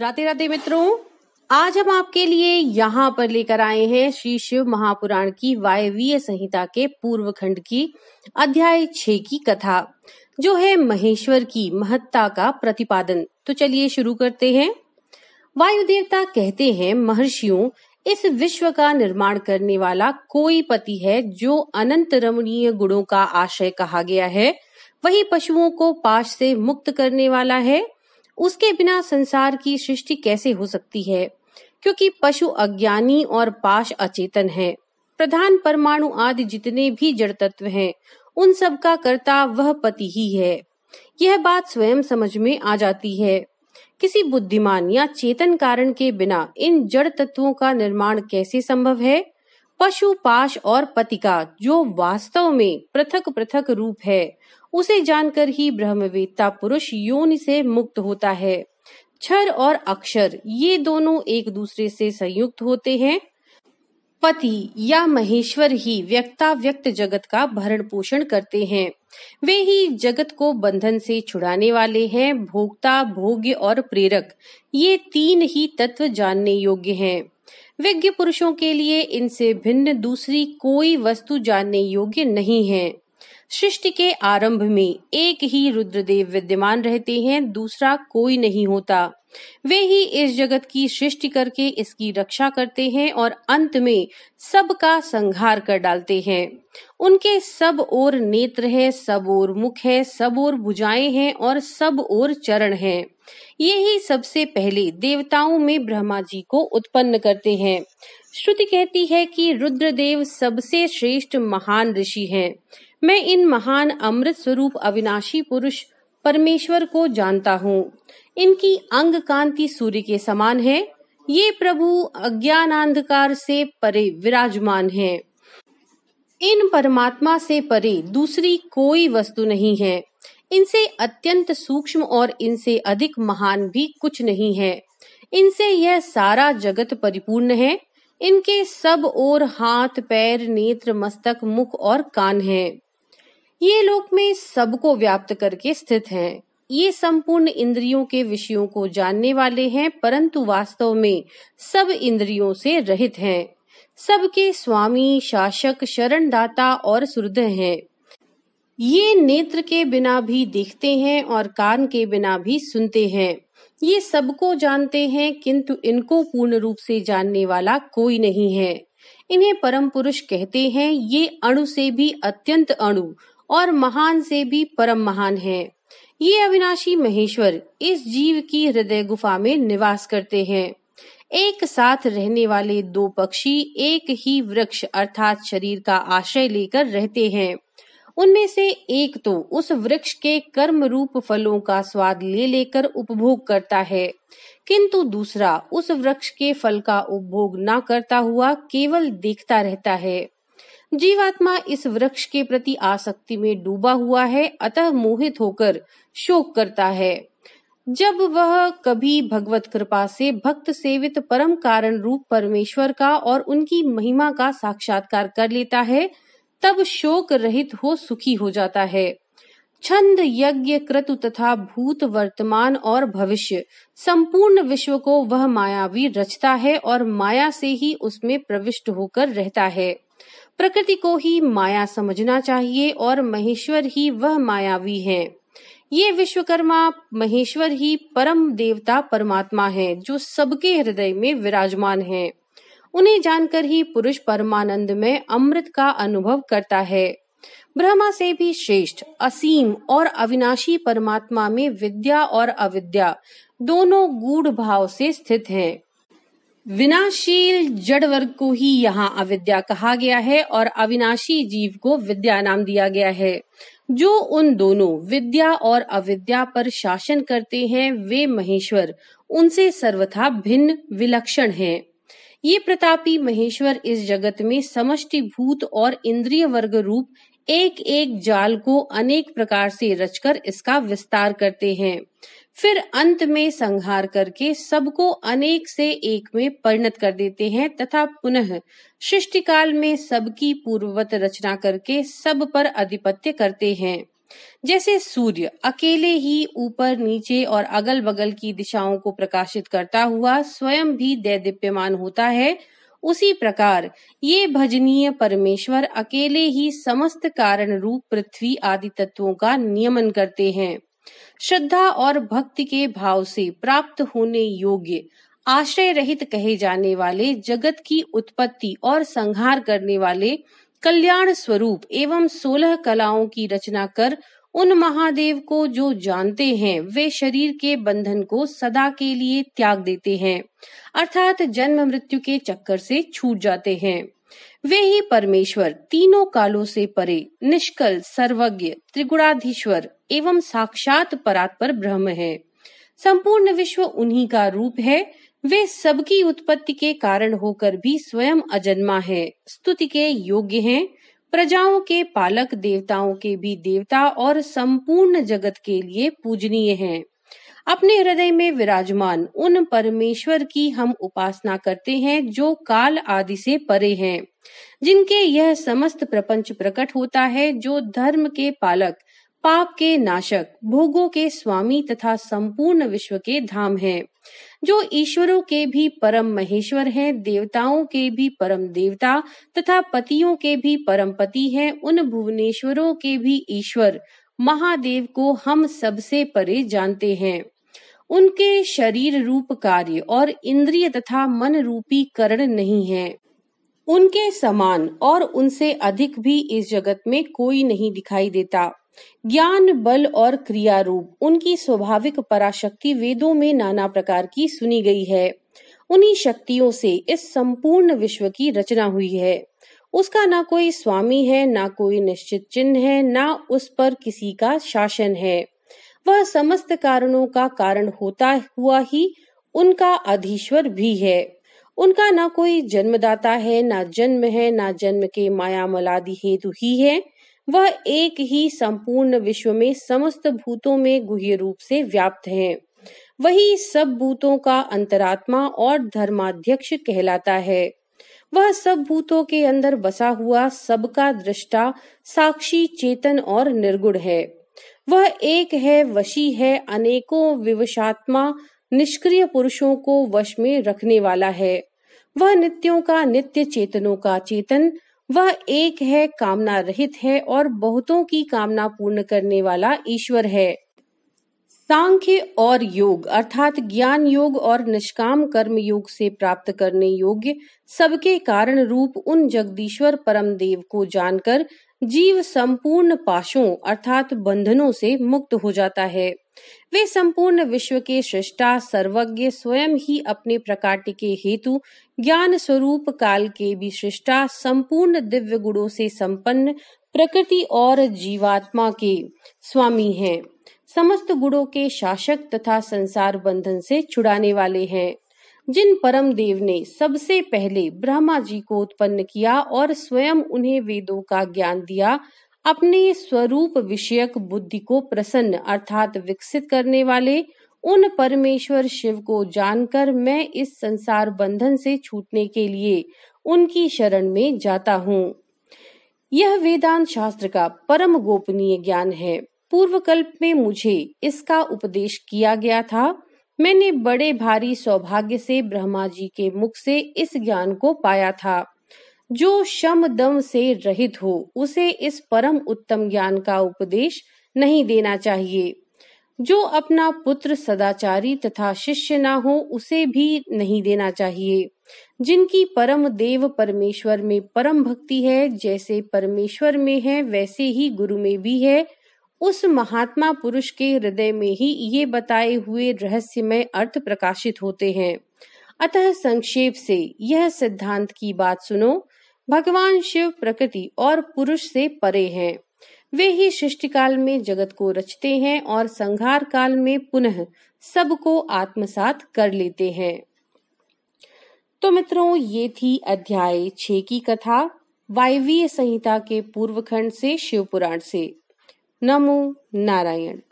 राधे राधे मित्रों आज हम आपके लिए यहाँ पर लेकर आए हैं श्री शिव महापुराण की वायवीय संहिता के पूर्व खंड की अध्याय छे की कथा जो है महेश्वर की महत्ता का प्रतिपादन तो चलिए शुरू करते हैं वायु देवता कहते हैं महर्षियों इस विश्व का निर्माण करने वाला कोई पति है जो अनंत रमणीय गुणों का आशय कहा गया है वही पशुओं को पाश से मुक्त करने वाला है उसके बिना संसार की सृष्टि कैसे हो सकती है क्योंकि पशु अज्ञानी और पाश अचेतन है प्रधान परमाणु आदि जितने भी जड़ तत्व हैं, उन सब का कर्ता वह पति ही है यह बात स्वयं समझ में आ जाती है किसी बुद्धिमान या चेतन कारण के बिना इन जड़ तत्वों का निर्माण कैसे संभव है पशु पाश और पतिका जो वास्तव में पृथक पृथक रूप है उसे जानकर ही ब्रह्मवेत्ता पुरुष योनि से मुक्त होता है क्षर और अक्षर ये दोनों एक दूसरे से संयुक्त होते हैं पति या महेश्वर ही व्यक्ता व्यक्त जगत का भरण पोषण करते हैं वे ही जगत को बंधन से छुड़ाने वाले हैं भोक्ता भोग्य और प्रेरक ये तीन ही तत्व जानने योग्य हैं। विज्ञ पुरुषों के लिए इनसे भिन्न दूसरी कोई वस्तु जानने योग्य नहीं है सृष्टि के आरंभ में एक ही रुद्रदेव विद्यमान रहते हैं दूसरा कोई नहीं होता वे ही इस जगत की सृष्टि करके इसकी रक्षा करते हैं और अंत में सब का संहार कर डालते हैं उनके सब ओर नेत्र है सब ओर मुख है सब ओर भुजाएं हैं और सब ओर चरण हैं। ही सबसे पहले देवताओं में ब्रह्मा जी को उत्पन्न करते हैं श्रुति कहती है कि रुद्रदेव सबसे श्रेष्ठ महान ऋषि हैं। मैं इन महान अमृत स्वरूप अविनाशी पुरुष परमेश्वर को जानता हूँ इनकी अंग कांति सूर्य के समान है ये प्रभु अज्ञान अंधकार से परे विराजमान है इन परमात्मा से परे दूसरी कोई वस्तु नहीं है इनसे अत्यंत सूक्ष्म और इनसे अधिक महान भी कुछ नहीं है इनसे यह सारा जगत परिपूर्ण है इनके सब और हाथ पैर नेत्र मस्तक मुख और कान हैं। ये लोक में सबको व्याप्त करके स्थित हैं ये संपूर्ण इंद्रियों के विषयों को जानने वाले हैं परंतु वास्तव में सब इंद्रियों से रहित हैं सबके स्वामी शासक शरणदाता और सुरद हैं ये नेत्र के बिना भी देखते हैं और कान के बिना भी सुनते हैं ये सबको जानते हैं किंतु इनको पूर्ण रूप से जानने वाला कोई नहीं है इन्हें परम पुरुष कहते हैं ये अणु से भी अत्यंत अणु और महान से भी परम महान है ये अविनाशी महेश्वर इस जीव की हृदय गुफा में निवास करते हैं एक साथ रहने वाले दो पक्षी एक ही वृक्ष अर्थात शरीर का आश्रय लेकर रहते हैं उनमें से एक तो उस वृक्ष के कर्म रूप फलों का स्वाद ले लेकर उपभोग करता है किंतु दूसरा उस वृक्ष के फल का उपभोग ना करता हुआ केवल देखता रहता है जीवात्मा इस वृक्ष के प्रति आसक्ति में डूबा हुआ है अतः मोहित होकर शोक करता है जब वह कभी भगवत कृपा से भक्त सेवित परम कारण रूप परमेश्वर का और उनकी महिमा का साक्षात्कार कर लेता है तब शोक रहित हो सुखी हो जाता है छंद यज्ञ क्रतु तथा भूत वर्तमान और भविष्य संपूर्ण विश्व को वह मायावी रचता है और माया से ही उसमें प्रविष्ट होकर रहता है प्रकृति को ही माया समझना चाहिए और महेश्वर ही वह मायावी है ये विश्वकर्मा महेश्वर ही परम देवता परमात्मा है जो सबके हृदय में विराजमान है उन्हें जानकर ही पुरुष परमानंद में अमृत का अनुभव करता है ब्रह्मा से भी श्रेष्ठ असीम और अविनाशी परमात्मा में विद्या और अविद्या दोनों गूढ़ भाव से स्थित हैं। विनाशील जड़ वर्ग को ही यहाँ अविद्या कहा गया है और अविनाशी जीव को विद्या नाम दिया गया है जो उन दोनों विद्या और अविद्या पर शासन करते हैं वे महेश्वर उनसे सर्वथा भिन्न विलक्षण हैं। ये प्रतापी महेश्वर इस जगत में समष्टि भूत और इंद्रिय वर्ग रूप एक एक जाल को अनेक प्रकार से रचकर इसका विस्तार करते हैं फिर अंत में संहार करके सबको अनेक से एक में परिणत कर देते हैं तथा पुनः सृष्टिकाल में सबकी पूर्ववत रचना करके सब पर आधिपत्य करते हैं जैसे सूर्य अकेले ही ऊपर नीचे और अगल बगल की दिशाओं को प्रकाशित करता हुआ स्वयं भी दैदीप्यमान होता है उसी प्रकार ये भजनीय परमेश्वर अकेले ही समस्त कारण रूप पृथ्वी आदि तत्वों का नियमन करते हैं श्रद्धा और भक्ति के भाव से प्राप्त होने योग्य आश्रय रहित कहे जाने वाले जगत की उत्पत्ति और संहार करने वाले कल्याण स्वरूप एवं सोलह कलाओं की रचना कर उन महादेव को जो जानते हैं वे शरीर के बंधन को सदा के लिए त्याग देते हैं अर्थात जन्म मृत्यु के चक्कर से छूट जाते हैं वे ही परमेश्वर तीनों कालों से परे निष्कल सर्वज्ञ त्रिगुणाधीश्वर एवं साक्षात परात्पर ब्रह्म है संपूर्ण विश्व उन्हीं का रूप है वे सबकी उत्पत्ति के कारण होकर भी स्वयं अजन्मा है स्तुति के योग्य हैं प्रजाओं के पालक देवताओं के भी देवता और संपूर्ण जगत के लिए पूजनीय हैं अपने हृदय में विराजमान उन परमेश्वर की हम उपासना करते हैं जो काल आदि से परे हैं जिनके यह समस्त प्रपंच प्रकट होता है जो धर्म के पालक पाप के नाशक भोगों के स्वामी तथा संपूर्ण विश्व के धाम हैं, जो ईश्वरों के भी परम महेश्वर हैं, देवताओं के भी परम देवता तथा पतियों के भी परम पति हैं, उन भुवनेश्वरों के भी ईश्वर महादेव को हम सबसे परे जानते हैं उनके शरीर रूप कार्य और इंद्रिय तथा मन रूपी करण नहीं है उनके समान और उनसे अधिक भी इस जगत में कोई नहीं दिखाई देता ज्ञान बल और क्रिया रूप उनकी स्वाभाविक पराशक्ति वेदों में नाना प्रकार की सुनी गई है उन्हीं शक्तियों से इस संपूर्ण विश्व की रचना हुई है उसका ना कोई स्वामी है ना कोई निश्चित चिन्ह है ना उस पर किसी का शासन है वह समस्त कारणों का कारण होता हुआ ही उनका अधीश्वर भी है उनका ना कोई जन्मदाता है ना जन्म है ना जन्म के माया मलादी हेतु ही है वह एक ही संपूर्ण विश्व में समस्त भूतों में गुह्य रूप से व्याप्त है वही सब भूतों का अंतरात्मा और धर्माध्यक्ष कहलाता है वह सब भूतों के अंदर बसा हुआ सबका दृष्टा साक्षी चेतन और निर्गुण है वह एक है वशी है अनेकों विवशात्मा निष्क्रिय पुरुषों को वश में रखने वाला है वह नित्यों का नित्य चेतनों का चेतन वह एक है कामना रहित है और बहुतों की कामना पूर्ण करने वाला ईश्वर है सांख्य और योग अर्थात ज्ञान योग और निष्काम कर्म योग से प्राप्त करने योग्य सबके कारण रूप उन जगदीश्वर परम देव को जानकर जीव संपूर्ण पाशों अर्थात बंधनों से मुक्त हो जाता है वे संपूर्ण विश्व के सृष्टा सर्वज्ञ स्वयं ही अपने प्रकाट्य के हेतु ज्ञान स्वरूप काल के भी सृष्टा संपूर्ण दिव्य गुणों से संपन्न प्रकृति और जीवात्मा के स्वामी हैं समस्त गुणों के शासक तथा संसार बंधन से छुड़ाने वाले हैं जिन परम देव ने सबसे पहले ब्रह्मा जी को उत्पन्न किया और स्वयं उन्हें वेदों का ज्ञान दिया अपने स्वरूप विषयक बुद्धि को प्रसन्न अर्थात विकसित करने वाले उन परमेश्वर शिव को जानकर मैं इस संसार बंधन से छूटने के लिए उनकी शरण में जाता हूँ यह वेदांत शास्त्र का परम गोपनीय ज्ञान है पूर्व कल्प में मुझे इसका उपदेश किया गया था मैंने बड़े भारी सौभाग्य से ब्रह्मा जी के मुख से इस ज्ञान को पाया था जो शम दम से रहित हो उसे इस परम उत्तम ज्ञान का उपदेश नहीं देना चाहिए जो अपना पुत्र सदाचारी तथा शिष्य ना हो उसे भी नहीं देना चाहिए जिनकी परम देव परमेश्वर में परम भक्ति है जैसे परमेश्वर में है वैसे ही गुरु में भी है उस महात्मा पुरुष के हृदय में ही ये बताए हुए रहस्यमय अर्थ प्रकाशित होते हैं अतः संक्षेप से यह सिद्धांत की बात सुनो भगवान शिव प्रकृति और पुरुष से परे हैं वे ही सृष्टिकाल में जगत को रचते हैं और संहार काल में पुनः सबको आत्मसात कर लेते हैं तो मित्रों ये थी अध्याय छ की कथा वायवीय संहिता के पूर्व खंड से शिव पुराण से नमो नारायण